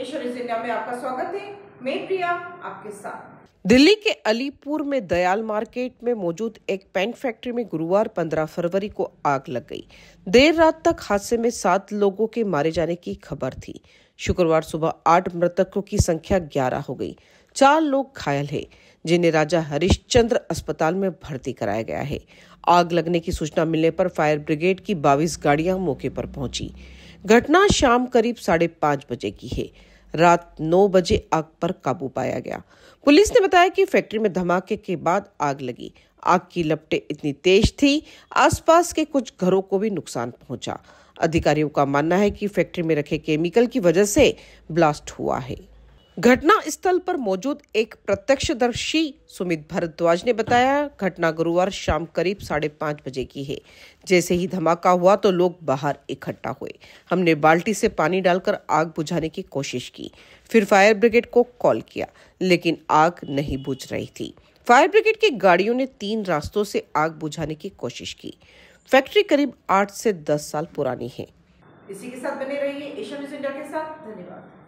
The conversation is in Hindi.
आपका स्वागत है मैं प्रिया आपके साथ दिल्ली के अलीपुर में दयाल मार्केट में मौजूद एक पेंट फैक्ट्री में गुरुवार 15 फरवरी को आग लग गई देर रात तक हादसे में सात लोगों के मारे जाने की खबर थी शुक्रवार सुबह आठ मृतकों की संख्या ग्यारह हो गई चार लोग घायल हैं जिन्हें राजा हरिश्चंद्र अस्पताल में भर्ती कराया गया है आग लगने की सूचना मिलने पर फायर ब्रिगेड की 22 गाड़ियां मौके पर पहुंची घटना शाम करीब साढ़े पाँच बजे की है रात नौ बजे आग पर काबू पाया गया पुलिस ने बताया कि फैक्ट्री में धमाके के बाद आग लगी आग की लपटें इतनी तेज थी आसपास के कुछ घरों को भी नुकसान पहुंचा अधिकारियों का मानना है कि फैक्ट्री में रखे केमिकल की वजह से ब्लास्ट हुआ है घटना स्थल पर मौजूद एक प्रत्यक्षदर्शी सुमित भरद्वाज ने बताया घटना गुरुवार शाम करीब साढ़े पाँच बजे की है जैसे ही धमाका हुआ तो लोग बाहर इकट्ठा हुए हमने बाल्टी से पानी डालकर आग बुझाने की कोशिश की फिर फायर ब्रिगेड को कॉल किया लेकिन आग नहीं बुझ रही थी फायर ब्रिगेड की गाड़ियों ने तीन रास्तों से आग बुझाने की कोशिश की फैक्ट्री करीब आठ से दस साल पुरानी है इसी के साथ बने रहिए एशिया न्यूज इंडिया के साथ धन्यवाद